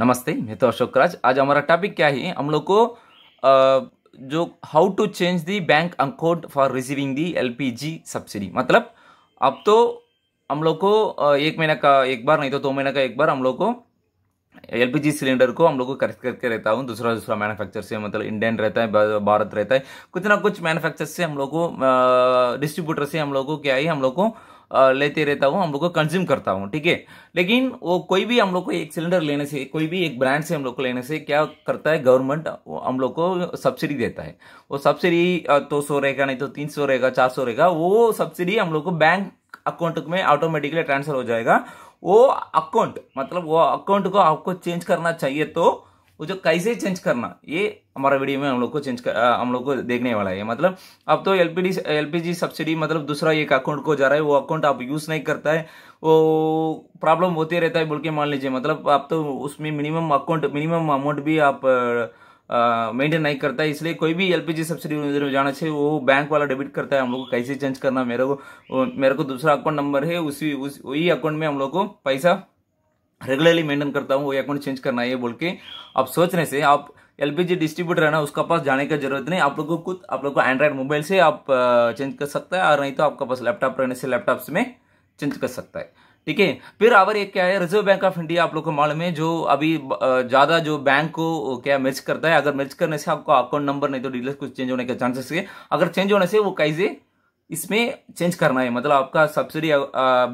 नमस्ते मैं तो अशोक राज आज हमारा टॉपिक क्या है हम लोग को आ, जो how to change the bank account for receiving the LPG subsidy मतलब अब तो हम लोग को एक महीना का एक बार नहीं तो दो महीना का एक बार हम लोग को एलपीजी सिलेंडर को हम लोग को करेक्ट करके रहता हूँ दूसरा दूसरा मैन्युफैक्चर से मतलब इंडियन रहता है भारत रहता है कुछ ना कुछ मैन्युफैक्चर से हम लोग को डिस्ट्रीब्यूटर से हम लोग को क्या है हम लोग को लेते रहता हूँ हम लोग को कंज्यूम करता हूँ ठीक है लेकिन वो कोई भी हम लोग को एक सिलेंडर लेने से कोई भी एक ब्रांड से हम लोग को लेने से क्या करता है गवर्नमेंट हम लोग को सब्सिडी देता है वो सब्सिडी दो सौ रहेगा नहीं तो तीन सौ रहेगा चार सौ रहेगा वो सब्सिडी हम लोग को बैंक अकाउंट में ऑटोमेटिकली ट्रांसफर हो जाएगा वो अकाउंट मतलब वो अकाउंट को आपको चेंज करना चाहिए तो वो जो कैसे चेंज करना ये हमारा वीडियो में हम लोग को चेंज कर, आ, हम लोग को देखने वाला है मतलब अब तो एल एलपीजी सब्सिडी मतलब दूसरा एक अकाउंट को जा रहा है वो अकाउंट आप यूज़ नहीं करता है वो प्रॉब्लम होते रहता है बोल के मान लीजिए मतलब आप तो उसमें मिनिमम अकाउंट मिनिमम अमाउंट भी आप मेंटेन नहीं करता है इसलिए कोई भी एलपीजी सब्सिडी में जाना चाहिए वो बैंक वाला डेबिट करता है हम लोग को कैसे चेंज करना मेरे को मेरे को दूसरा अकाउंट नंबर है उसी उस वही अकाउंट में हम लोग को पैसा रेगुलरली मेंटेन करता हूँ वही अकाउंट चेंज करना है बोल के आप सोचने से आप एलपीजी डिस्ट्रीब्यूटर है ना उसका पास जाने की जरूरत नहीं आप लोग को खुद आप लोग को एंड्रॉइड मोबाइल से आप चेंज कर सकता है और नहीं तो आपका पास लैपटॉप रहने से लैपटॉप में चेंज कर सकता है ठीक है फिर और एक क्या है रिजर्व बैंक ऑफ इंडिया आप लोग को मालूम है जो अभी ज़्यादा जो बैंक को क्या मैच करता है अगर मैच करने से आपका अकाउंट नंबर नहीं तो डिटेल्स कुछ चेंज होने के चांसेस है अगर चेंज होने से वो कैसे इसमें चेंज करना है मतलब आपका सब्सिडी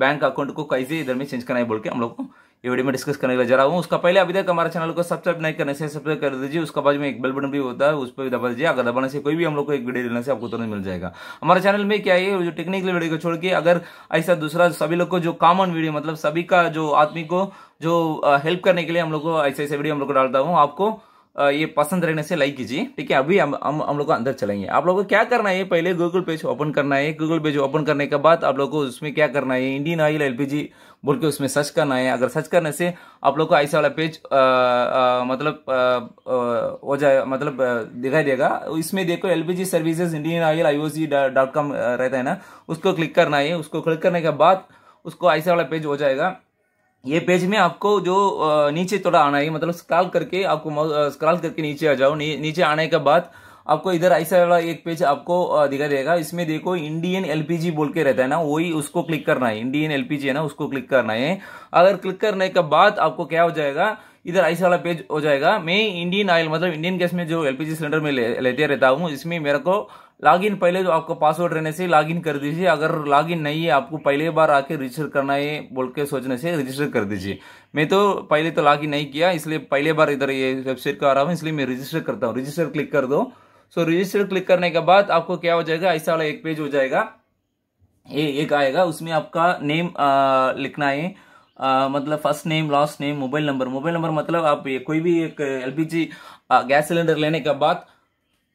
बैंक अकाउंट को कैसे इधर में चेंज करना है बोल के हम लोग को ये वीडियो में डिस्कस करने के लिए जा रहा हूँ उसका पहले अभी तक हमारे चैनल को सब्सक्राइब नहीं करने से सब्सक्राइब कर दीजिए उसका बाद में एक बेल बटन भी होता है उस पर भी दबा दीजिए अगर दबाने से कोई भी हम लोग को एक वीडियो देने से आपको तुरंत मिल जाएगा हमारे चैनल में क्या है जो टेक्निकल वीडियो को छोड़ के अगर ऐसा दूसरा सभी लोग को जो कॉमन वीडियो मतलब सभी का जो आदमी को जो हेल्प करने के लिए हम लोग को ऐसे ऐसे वीडियो हम लोग को डालता हूँ आपको ये पसंद रहने से लाइक कीजिए ठीक है अभी हम हम हम लोग को अंदर चलेंगे आप लोगों को क्या करना है पहले गूगल पेज ओपन करना है गूगल पेज ओपन करने के बाद आप लोगों को उसमें क्या करना है इंडियन ऑयल एलपीजी बोल के उसमें सर्च करना है अगर सर्च करने से आप लोग को ऐसा वाला पेज आ, आ, मतलब हो जाए मतलब दिखाई देगा इसमें देखो L G services Indian Oil IOC dot com रहता है ना उसको क्लिक करना है उसको क्लिक करने के बाद उसको ऐसा वाला पेज हो जाएगा ये पेज में आपको जो नीचे थोड़ा आना है मतलब स्क्रॉल करके आपको स्क्रॉल करके नीचे आ जाओ नी, नीचे आने के बाद आपको इधर ऐसा वाला एक पेज आपको दिखाई देगा इसमें देखो इंडियन एलपीजी बोल के रहता है ना वही उसको क्लिक करना है इंडियन एलपीजी है ना उसको क्लिक करना है अगर क्लिक करने के बाद आपको क्या हो जाएगा इधर ऐसा वाला पेज हो जाएगा मैं इंडियन ऑयल मतलब इंडियन गैस में जो एलपीजी सिलेंडर में ले, लेते रहता हूँ इसमें मेरे को लॉगिन पहले जो आपको पासवर्ड रहने से लॉगिन कर दीजिए अगर लॉगिन नहीं है आपको पहले बार आके रजिस्टर करना है बोल के सोचने से रजिस्टर कर दीजिए मैं तो पहले तो लॉगिन नहीं किया इसलिए पहले बार इधर ये वेबसाइट का आ रहा हूँ इसलिए मैं रजिस्टर करता हूँ रजिस्टर क्लिक कर दो सो so, रजिस्टर क्लिक करने के बाद आपको क्या हो जाएगा ऐसा वाला एक पेज हो जाएगा ये एक आएगा उसमें आपका नेम आ, लिखना है आ, मतलब first name last name mobile number mobile number मतलब आप ये कोई भी एक एलपीजी गैस सिलेंडर लेने के बाद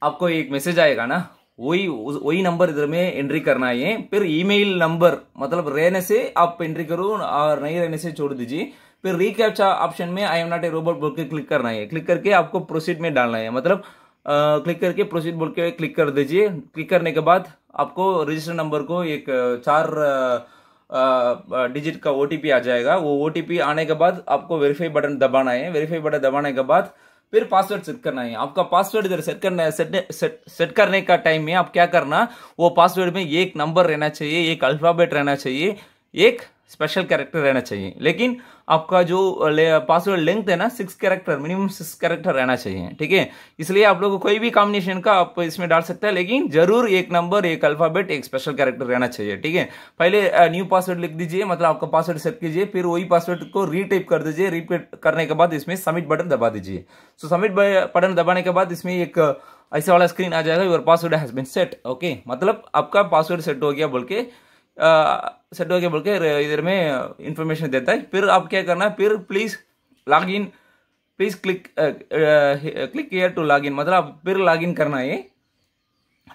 आपको एक मैसेज आएगा ना वही वही नंबर इधर में एंट्री करना है फिर ईमेल नंबर मतलब रहने से आप एंट्री करो और नहीं रहने से छोड़ दीजिए फिर रिकैप्चा ऑप्शन में I am not a robot बोल के क्लिक करना है क्लिक करके आपको प्रोसीड में डालना है मतलब क्लिक करके प्रोसीड बोल के क्लिक कर दीजिए क्लिक करने के बाद आपको रजिस्टर नंबर को एक चार डिजिट का ओ आ जाएगा वो ओ आने के बाद आपको वेरीफाई बटन दबाना है वेरीफाई बटन दबाने के बाद फिर पासवर्ड सेट करना है आपका पासवर्ड इधर सेट करना है सेट सेट सेट करने का टाइम में आप क्या करना वो पासवर्ड में एक नंबर रहना चाहिए एक अल्फ़ाबेट रहना चाहिए एक स्पेशल कैरेक्टर रहना चाहिए लेकिन आपका जो पासवर्ड लेंथ है ना six character minimum six character रहना चाहिए ठीक है इसलिए आप लोग कोई भी कॉम्बिनेशन का आप इसमें डाल सकते हैं लेकिन जरूर एक नंबर एक अल्फाबेट एक स्पेशल कैरेक्टर रहना चाहिए ठीक है पहले न्यू पासवर्ड लिख दीजिए मतलब आपका पासवर्ड सेट कीजिए फिर वही पासवर्ड को रीटाइप कर दीजिए रीटाइप करने के बाद इसमें सबमिट बटन दबा दीजिए सो सबमिट बटन दबाने के बाद इसमें एक ऐसा वाला स्क्रीन आ जाएगा your password has been set okay मतलब आपका पासवर्ड सेट हो गया बोल के सेट हो बोल के इधर में इंफॉर्मेशन uh, देता है फिर आप क्या करना है फिर please log in please click click care to log in मतलब फिर लॉग इन करना है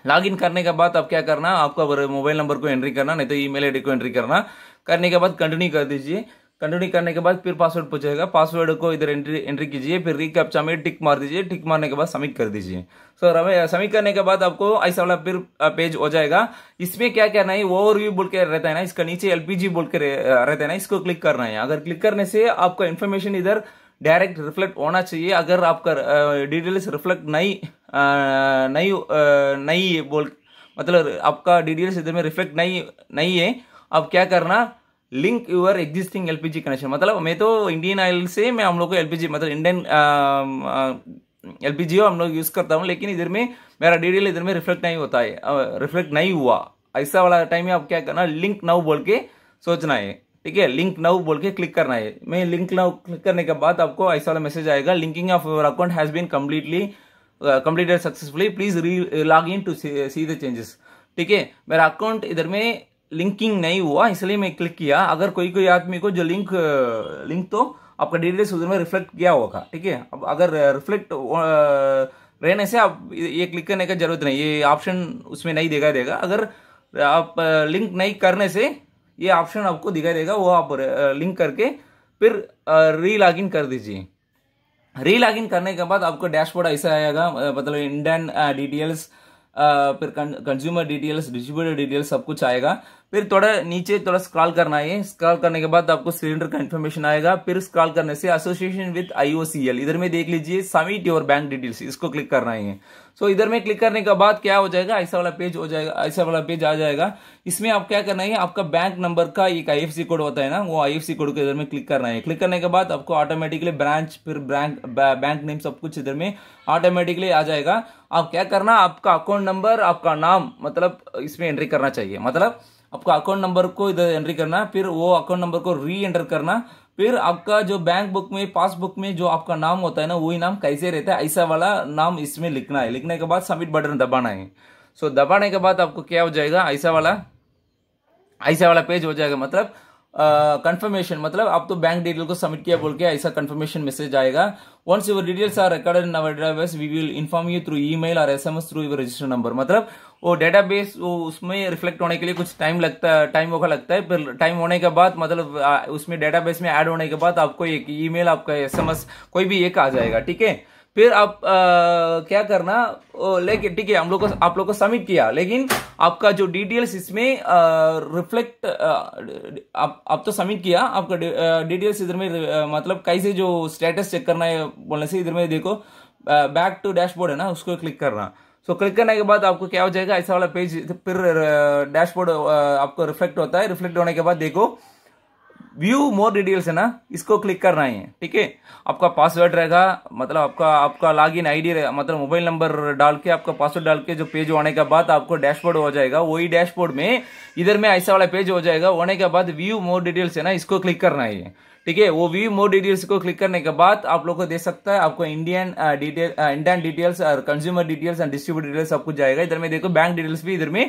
लॉग इन करने के बाद आप क्या करना आपका मोबाइल नंबर को एंट्री करना नहीं तो ईमेल आईडी को एंट्री करना करने के बाद कंटिन्यू कर दीजिए कंटिन्यू करने के बाद फिर पासवर्ड पूछेगा पासवर्ड को इधर एंट्री एंट्री कीजिए फिर री कैप्चा में टिक मार दीजिए टिक मारने के बाद सबमिट कर दीजिए सो हमें सबमिट करने के बाद आपको ऐसा वाला फिर पेज हो जाएगा इसमें क्या करना है ओवर व्यू बोल के रहता है ना इसका नीचे एलपीजी बोल के रहता है ना इसको क्लिक करना है अगर क्लिक करने से आपका इन्फॉर्मेशन इधर डायरेक्ट रिफ्लेक्ट होना चाहिए अगर आपका डिटेल्स रिफ्लेक्ट नहीं नहीं नहीं बोल मतलब आपका डिटेल्स इधर में रिफ्लेक्ट नहीं नहीं है अब क्या करना link your existing LPG connection मतलब मैं तो इंडियन ऑयल से मैं हम लोग को एलपीजी मतलब इंडियन एलपीजी um, uh, हम लोग यूज़ करता हूँ लेकिन इधर में मेरा डिटेल इधर में रिफ्लेक्ट नहीं होता है रिफ्लेक्ट नहीं हुआ ऐसा वाला टाइम में आप क्या करना लिंक नाउ बोल के सोचना है ठीक है लिंक नाउ बोल के क्लिक करना है मैं लिंक नाउ क्लिक करने के बाद आपको ऐसा वाला मैसेज आएगा linking of your account has been completely completed successfully please re log in to see the changes ठीक है मेरा अकाउंट इधर में लिंकिंग नहीं हुआ इसलिए मैं क्लिक किया अगर कोई कोई आदमी को जो लिंक लिंक तो आपका डिटेल्स उधर में रिफ्लेक्ट किया होगा ठीक है अब अगर रिफ्लेक्ट रहने से आप ये क्लिक करने का जरूरत नहीं ये ऑप्शन उसमें नहीं दिखाई देगा अगर आप लिंक नहीं करने से ये ऑप्शन आपको दिखाई देगा वो आप लिंक करके फिर री लॉगिन कर दीजिए री लॉगिन करने के बाद आपको डैशबोर्ड ऐसा आएगा मतलब इंडियन डिटेल्स फिर कंज्यूमर डिटेल्स डिस्ट्रीब्यूटर डिटेल्स सब कुछ आएगा फिर थोड़ा नीचे थोड़ा स्क्रॉल करना है स्क्रॉल करने के बाद आपको सिलेंडर का इन्फॉर्मेशन आएगा फिर स्क्रॉल करने से एसोसिएशन विद आईओसीएल इधर में देख लीजिए समिट योर बैंक डिटेल्स इसको क्लिक करना है सो so, इधर में क्लिक करने के बाद क्या हो जाएगा ऐसा वाला पेज हो जाएगा ऐसा वाला पेज आ जाएगा इसमें आप क्या करना है आपका बैंक नंबर का एक आई कोड होता है ना वो आई कोड को इधर में क्लिक करना है क्लिक करने के बाद आपको ऑटोमेटिकली ब्रांच फिर बैंक बैंक नेम सब कुछ इधर में ऑटोमेटिकली आ जाएगा आप क्या करना आपका अकाउंट नंबर आपका नाम मतलब इसमें एंट्री करना चाहिए मतलब आपको अकाउंट नंबर को इधर एंट्री करना फिर वो अकाउंट नंबर को री एंटर करना फिर आपका जो बैंक बुक में पासबुक में जो आपका नाम होता है ना वही नाम कैसे रहता है ऐसा वाला नाम इसमें लिखना है लिखने के बाद सबमिट बटन दबाना है सो दबाने के बाद आपको क्या हो जाएगा ऐसा वाला ऐसा वाला पेज हो जाएगा मतलब कंफर्मेशन मतलब आप तो बैंक डिटेल को सबमिट किया बोल के ऐसा कंफर्मेशन मैसेज आएगा once your details are recorded in our database we will inform you through email और SMS through your register number मतलब वो डेटाबेस वो उसमें रिफ्लेक्ट होने के लिए कुछ टाइम लगता है टाइम होगा लगता है फिर टाइम होने के बाद मतलब उसमें डेटाबेस में एड होने के बाद आपको एक ई आपका एस कोई भी एक आ जाएगा ठीक है फिर आप आ, क्या करना लेकिन ठीक है हम लोग को आप लोग को सबमिट किया लेकिन आपका जो डिटेल्स इसमें रिफ्लेक्ट आप आप तो सबमिट किया आपका डिटेल्स इधर में मतलब कैसे जो स्टेटस चेक करना है बोलने से इधर में देखो बैक टू डैशबोर्ड है ना उसको क्लिक करना सो so, क्लिक करने के बाद आपको क्या हो जाएगा ऐसा वाला पेज फिर डैशबोर्ड आपको रिफ्लेक्ट होता है रिफ्लेक्ट होने के बाद देखो व्यू मोर डिटेल्स है ना इसको क्लिक करना है ठीक है आपका पासवर्ड रहेगा मतलब आपका आपका लॉगिन आईडी रहेगा मतलब मोबाइल नंबर डाल के आपका पासवर्ड डाल के जो पेज होने के बाद आपको डैशबोर्ड हो जाएगा वही डैशबोर्ड में इधर में ऐसा वाला पेज हो जाएगा होने के बाद व्यू मोर डिटेल्स है ना इसको क्लिक करना है ठीक है वो व्यू मोर डिटेल्स को क्लिक करने के बाद आप लोग को दे सकता है आपको इंडियन डिटेल इंडियन डिटेल्स और consumer details and distribute details सब कुछ जाएगा इधर में देखो बैंक डिटेल्स भी इधर में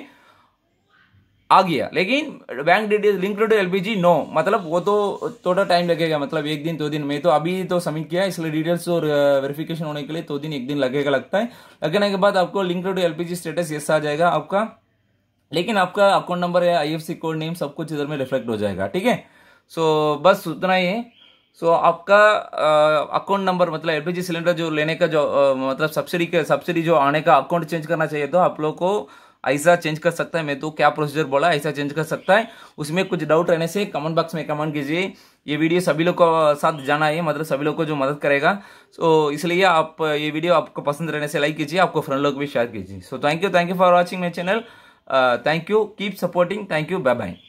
आ गया लेकिन bank detail link to LPG no मतलब वो तो थोड़ा टाइम लगेगा मतलब एक दिन दो तो दिन में तो अभी तो सबमिट किया इसलिए डिटेल्स और वेरिफिकेशन होने के लिए दो तो दिन एक दिन लगेगा लगता है लगने के बाद आपको लिंक टू एलपीजी स्टेटस ये आ जाएगा आपका लेकिन आपका अकाउंट नंबर या आईएफसी कोड नेम सब कुछ इधर में रिफ्लेक्ट हो जाएगा ठीक है सो बस उतना ही है सो आपका अकाउंट नंबर मतलब एलपीजी सिलेंडर जो लेने का जो आ, मतलब सब्सिडी के सब्सिडी जो आने का अकाउंट चेंज करना चाहिए तो आप लोग को ऐसा चेंज कर सकता है मैं तो क्या प्रोसीजर बोला ऐसा चेंज कर सकता है उसमें कुछ डाउट रहने से कमेंट बॉक्स में कमेंट कीजिए ये वीडियो सभी लोग को साथ जाना है मतलब सभी लोग को जो मदद करेगा सो so, इसलिए आप ये वीडियो आपको पसंद रहने से लाइक कीजिए आपको फ्रेंड लोग भी शेयर कीजिए so thank you thank you for watching my channel thank you keep supporting thank you bye bye